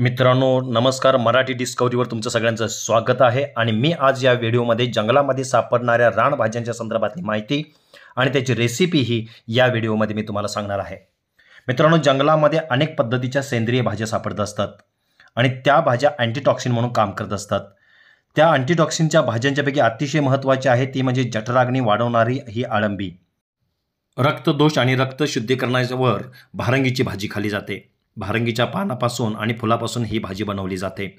मित्रांनो नमस्कार मराठी डिस्कवरीवर तुमचं सगळ्यांचं स्वागत आहे आणि मी आज या व्हिडिओमध्ये जंगलामध्ये सापडणाऱ्या भाज्यांच्या संदर्भातली माहिती आणि त्याची रेसिपी ही या व्हिडिओमध्ये मी तुम्हाला सांगणार आहे मित्रांनो जंगलामध्ये अनेक पद्धतीच्या सेंद्रिय भाज्या सापडत असतात आणि त्या भाज्या अँटीटॉक्सिन म्हणून काम करत असतात त्या अँटीटॉक्सिनच्या भाज्यांच्यापैकी अतिशय महत्त्वाची आहे ती म्हणजे जठराग्नी वाढवणारी ही आळंबी रक्तदोष आणि रक्त शुद्धीकरणावर भारंगीची भाजी खाली जाते भारंगीच्या पानापासून आणि फुलापासून ही भाजी बनवली जाते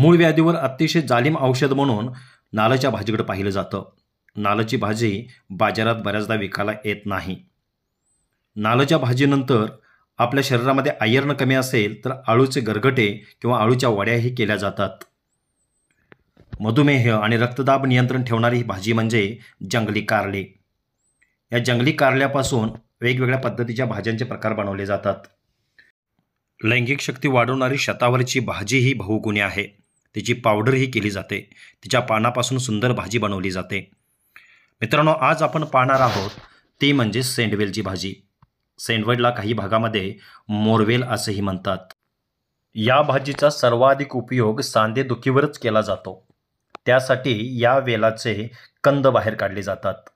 मूळ व्याधीवर अतिशय जालिम औषध म्हणून नालाच्या भाजीकडे पाहिलं जातं नालाची भाजी बाजारात बऱ्याचदा विकायला येत नाही नालाच्या भाजीनंतर आपल्या शरीरामध्ये आयर्न कमी असेल तर आळूचे गरगटे किंवा आळूच्या वड्याही केल्या जातात मधुमेह आणि रक्तदाब नियंत्रण ठेवणारी ही भाजी म्हणजे जंगली कारले या जंगली कारल्यापासून वेगवेगळ्या पद्धतीच्या भाज्यांचे प्रकार बनवले जातात लैंगिक शक्ती वाढवणारी शतावरची भाजी ही बहुगुणी आहे तिची पावडर ही केली जाते तिच्या पानापासून सुंदर भाजी बनवली जाते मित्रांनो आज आपण पाहणार आहोत ती म्हणजे सेंडवेलची भाजी सेंडवेलला काही भागामध्ये मोरवेल असेही म्हणतात या भाजीचा सर्वाधिक उपयोग सांधेदुखीवरच केला जातो त्यासाठी या वेलाचे कंद बाहेर काढले जातात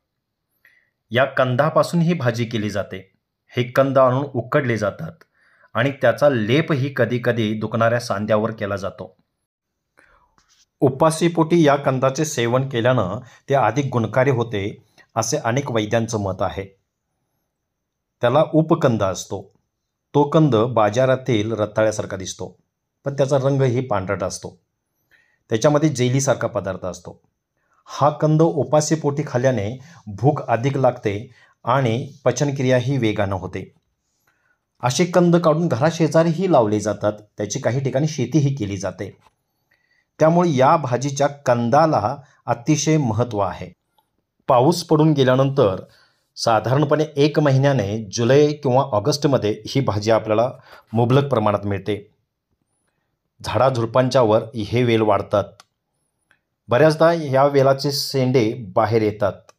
या कंदापासून ही भाजी केली जाते हे कंद आणून उकडले जातात आणि त्याचा लेपही कधीकधी दुखणाऱ्या सांध्यावर केला जातो उपासीपोटी या कंदाचे सेवन केल्यानं ते अधिक गुणकारी होते असे अनेक वैद्यांचं मत आहे त्याला उपकंद असतो तो कंद बाजारातील रताळ्यासारखा दिसतो पण त्याचा रंगही पांढरट असतो त्याच्यामध्ये जेलीसारखा पदार्थ असतो हा कंद उपासीपोटी खाल्ल्याने भूक अधिक लागते आणि पचनक्रियाही वेगानं होते असे कंद काढून घराशेजारीही लावले जातात त्याची काही ठिकाणी शेतीही केली जाते त्यामुळे या भाजीच्या कंदाला अतिशय महत्त्व आहे पाऊस पडून गेल्यानंतर साधारणपणे एक महिन्याने जुलै किंवा ऑगस्टमध्ये ही भाजी आपल्याला मुबलक प्रमाणात मिळते झाडाझुडपांच्यावर हे वेल वाढतात बऱ्याचदा या वेलाचे सेंडे बाहेर येतात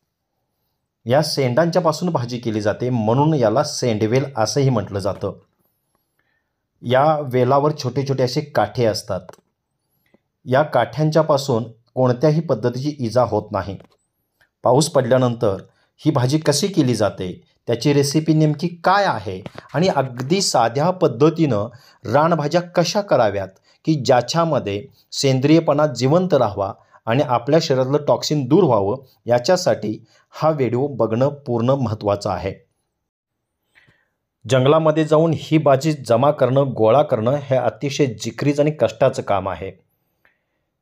या सेंडांच्या पासून भाजी केली जाते म्हणून याला सेंडवेल असंही म्हटलं जातं या वेलावर छोटे छोटे असे काठे असतात या काठ्यांच्या पासून कोणत्याही पद्धतीची इजा होत नाही पाऊस पडल्यानंतर ही भाजी कशी केली जाते त्याची रेसिपी नेमकी काय आहे आणि अगदी साध्या पद्धतीनं रानभाज्या कशा कराव्यात की ज्याच्यामध्ये सेंद्रियपणा जिवंत राहावा आणि आपल्या शरीरातलं टॉक्सिन दूर व्हावं याच्यासाठी हा व्हिडिओ बघणं पूर्ण महत्त्वाचं आहे जंगलामध्ये जाऊन ही भाजी जमा करणं गोळा करणं हे अतिशय जिकरीज आणि कष्टाचं काम आहे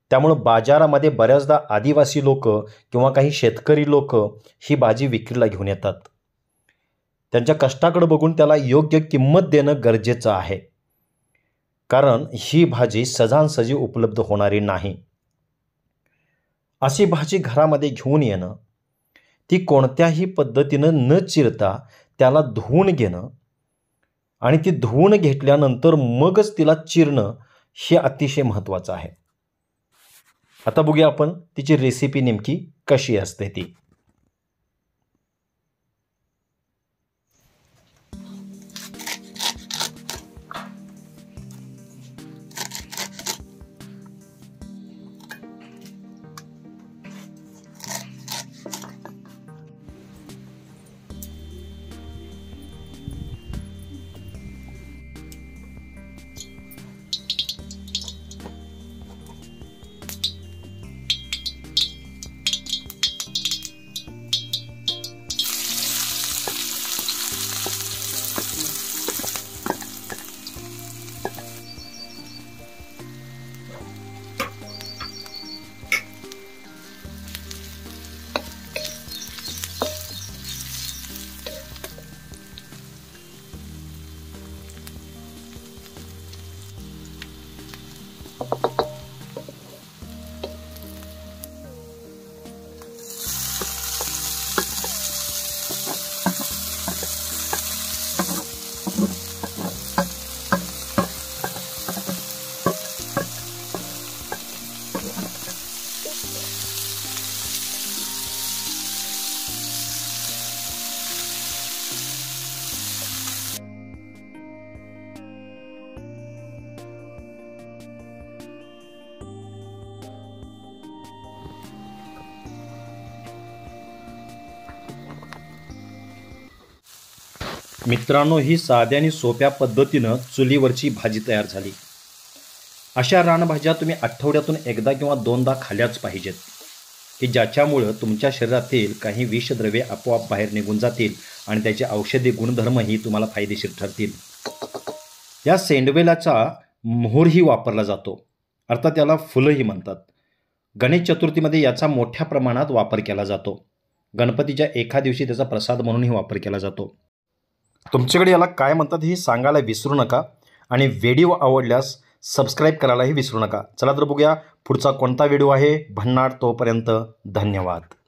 त्यामुळं बाजारामध्ये बऱ्याचदा आदिवासी लोक किंवा काही शेतकरी लोक ही भाजी विक्रीला घेऊन येतात त्यांच्या कष्टाकडे बघून त्याला योग्य किंमत देणं गरजेचं आहे कारण ही भाजी सजानसजी उपलब्ध होणारी नाही अशी भाजी घरामध्ये घेऊन येणं ती कोणत्याही पद्धतीनं न चिरता त्याला धुवून घेणं आणि ती धुवून घेतल्यानंतर मगच तिला चिरणं हे अतिशय महत्त्वाचं आहे आता बघूया आपण तिची रेसिपी नेमकी कशी असते ती Thank you. मित्रांनो ही साध्या आणि सोप्या पद्धतीनं चुलीवरची भाजी तयार झाली अशा रानभाज्या तुम्ही आठवड्यातून एकदा किंवा दोनदा खाल्याच पाहिजेत की ज्याच्यामुळं तुमच्या शरीरातील काही विषद्रव्ये आपोआप बाहेर निघून जातील आणि त्याचे औषधी गुणधर्मही तुम्हाला फायदेशीर ठरतील या सेंडवेलाचा मोहरही वापरला जातो अर्थात त्याला फुलंही म्हणतात गणेश चतुर्थीमध्ये याचा मोठ्या प्रमाणात वापर केला जातो गणपतीच्या एका दिवशी त्याचा प्रसाद म्हणूनही वापर केला जातो तुमच्याकडे याला काय म्हणतात हे सांगायला विसरू नका आणि व्हिडिओ आवडल्यास सबस्क्राईब करायलाही विसरू नका चला तर बघूया पुढचा कोणता व्हिडिओ आहे भन्नाट तोपर्यंत धन्यवाद